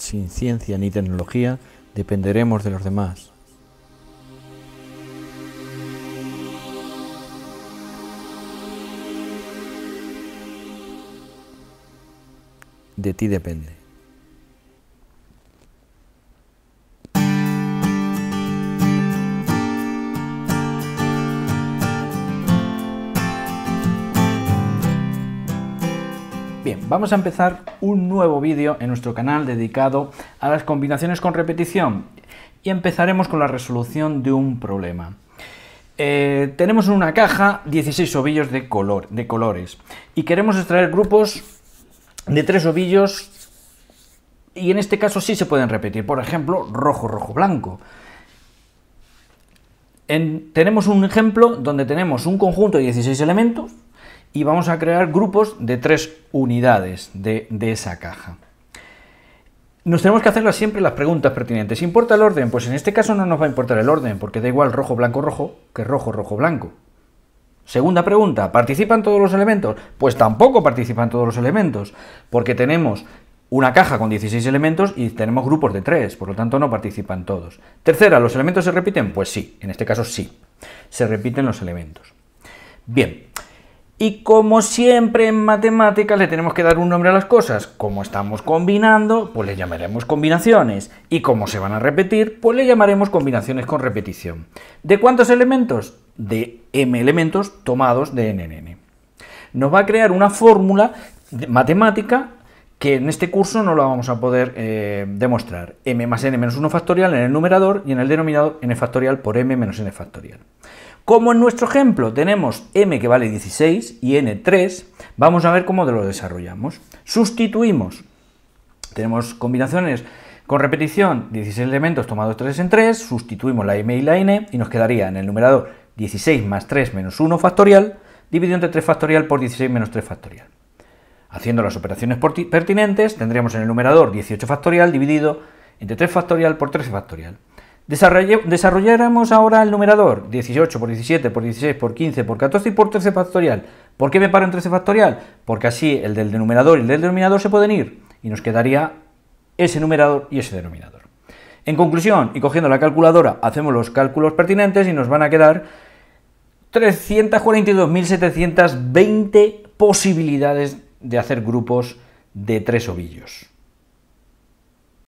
sin ciencia ni tecnología dependeremos de los demás. De ti depende. vamos a empezar un nuevo vídeo en nuestro canal dedicado a las combinaciones con repetición y empezaremos con la resolución de un problema. Eh, tenemos en una caja 16 ovillos de, color, de colores y queremos extraer grupos de tres ovillos y en este caso sí se pueden repetir, por ejemplo, rojo, rojo, blanco. tenemos un ejemplo donde tenemos un conjunto de 16 elementos y vamos a crear grupos de tres unidades de, esa caja. Nos tenemos que hacerlas siempre las preguntas pertinentes. ¿Importa el orden? Pues en este caso no nos va a importar el orden, porque da igual rojo, blanco, rojo que rojo, rojo, blanco. Segunda pregunta, ¿participan todos los elementos? Pues tampoco participan todos los elementos, porque tenemos una caja con 16 elementos y tenemos grupos de tres. por lo tanto no participan todos. Tercera, ¿los elementos se repiten? Pues sí, en este caso sí, se repiten los elementos. Bien, y como siempre en matemáticas le tenemos que dar un nombre a las cosas. Como estamos combinando, pues le llamaremos combinaciones. Y como se van a repetir, pues le llamaremos combinaciones con repetición. ¿De cuántos elementos? De m elementos tomados de n en n. Nos va a crear una fórmula matemática que en este curso no la vamos a poder eh, demostrar. m más n menos 1 factorial en el numerador y en el denominador n factorial por m menos n factorial. Como en nuestro ejemplo tenemos m que vale 16 y n 3, vamos a ver cómo lo desarrollamos. Sustituimos. Tenemos combinaciones con repetición, 16 elementos tomados 3 en 3, sustituimos la m y la n y nos quedaría en el numerador 16 más 3 menos 1 factorial, dividido entre 3 factorial por 16 menos 3 factorial. Haciendo las operaciones pertinentes, tendríamos en el numerador 18 factorial dividido entre 3 factorial por 13 factorial desarrollaremos ahora el numerador 18 por 17 por 16 por 15 por 14 y por 13 factorial. ¿Por qué me paro en 13 factorial? Porque así el del denominador y el del denominador se pueden ir y nos quedaría ese numerador y ese denominador. En conclusión, y cogiendo la calculadora, hacemos los cálculos pertinentes y nos van a quedar 342.720 posibilidades de hacer grupos de tres ovillos.